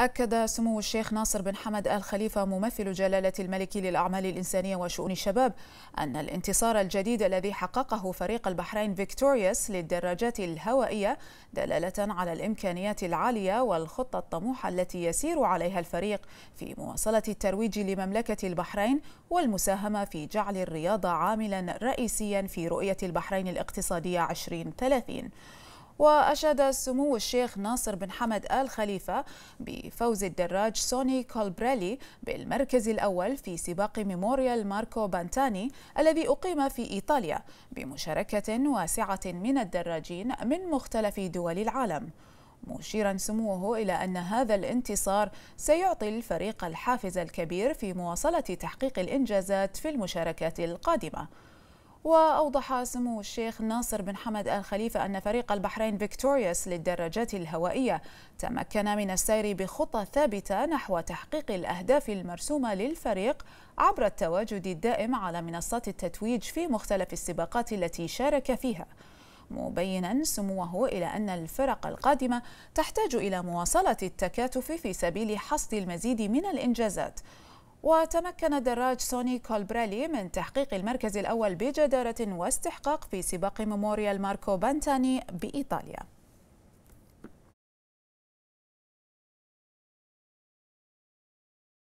أكد سمو الشيخ ناصر بن حمد آل خليفة ممثل جلالة الملك للأعمال الإنسانية وشؤون الشباب أن الانتصار الجديد الذي حققه فريق البحرين فيكتوريوس للدراجات الهوائية دلالة على الإمكانيات العالية والخطة الطموحة التي يسير عليها الفريق في مواصلة الترويج لمملكة البحرين والمساهمة في جعل الرياضة عاملا رئيسيا في رؤية البحرين الاقتصادية 2030 وأشاد سمو الشيخ ناصر بن حمد آل خليفة بفوز الدراج سوني كولبرالي بالمركز الأول في سباق ميموريال ماركو بانتاني الذي أقيم في إيطاليا بمشاركة واسعة من الدراجين من مختلف دول العالم مشيرا سموه إلى أن هذا الانتصار سيعطي الفريق الحافز الكبير في مواصلة تحقيق الإنجازات في المشاركات القادمة وأوضح سمو الشيخ ناصر بن حمد آل خليفة أن فريق البحرين فيكتوريوس للدراجات الهوائية تمكن من السير بخطى ثابتة نحو تحقيق الأهداف المرسومة للفريق عبر التواجد الدائم على منصات التتويج في مختلف السباقات التي شارك فيها مبينا سموه إلى أن الفرق القادمة تحتاج إلى مواصلة التكاتف في سبيل حصد المزيد من الإنجازات وتمكن دراج سوني كولبرالي من تحقيق المركز الأول بجدارة واستحقاق في سباق ميموريال ماركو بانتاني بإيطاليا